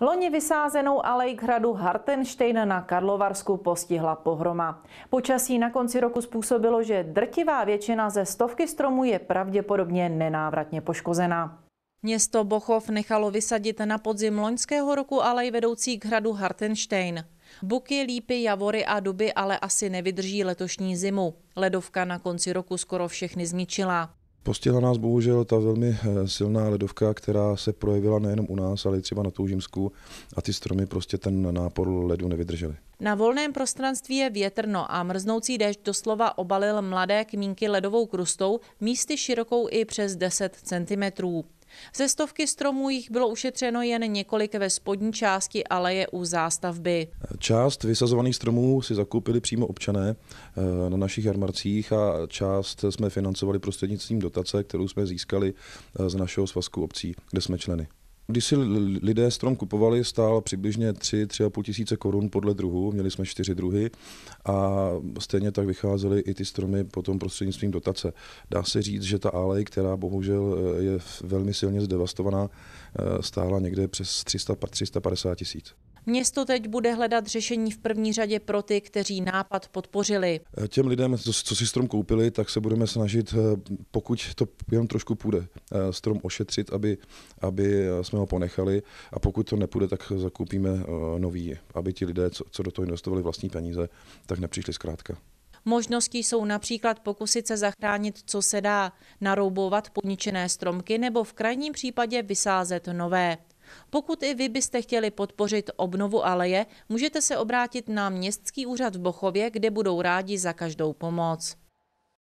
Loni vysázenou alej k hradu Hartenstein na Karlovarsku postihla pohroma. Počasí na konci roku způsobilo, že drtivá většina ze stovky stromů je pravděpodobně nenávratně poškozená. Město Bochov nechalo vysadit na podzim loňského roku alej vedoucí k hradu Hartenstein. Buky, lípy, javory a duby ale asi nevydrží letošní zimu. Ledovka na konci roku skoro všechny zničila. Postihla nás bohužel ta velmi eh, silná ledovka, která se projevila nejenom u nás, ale i třeba na Toužimsku a ty stromy prostě ten nápor ledu nevydržely. Na volném prostranství je větrno a mrznoucí déšť doslova obalil mladé kmínky ledovou krustou, místy širokou i přes 10 centimetrů. Ze stovky stromů jich bylo ušetřeno jen několik ve spodní části aleje u zástavby. Část vysazovaných stromů si zakoupili přímo občané eh, na našich jarmarcích a část jsme financovali prostřednictvím dotace, kterou jsme získali eh, z našeho svazku obcí, kde jsme členy. Když si lidé strom kupovali, stál přibližně 3-3,5 tisíce korun podle druhu, měli jsme čtyři druhy a stejně tak vycházely i ty stromy potom prostřednictvím dotace. Dá se říct, že ta alej, která bohužel e, je velmi silně zdevastovaná, e, stála někde přes 300, 350 tisíc. Město teď bude hledat řešení v první řadě pro ty, kteří nápad podpořili. Těm lidem, co, si strom koupili, tak se budeme snažit, eh, pokud to jen trošku půjde, eh, strom ošetřit, aby, aby eh, jsme ho ponechali a pokud to nepůjde, tak zakoupíme nový, aby ti lidé, co, co do toho investovali vlastní peníze, tak nepřišli zkrátka. Možností jsou například pokusit se zachránit, co se dá, naroubovat podničené stromky nebo v krajním případě vysázet nové. Pokud i vy byste chtěli podpořit obnovu aleje, můžete se obrátit na Městský úřad v Bochově, kde budou rádi za každou pomoc.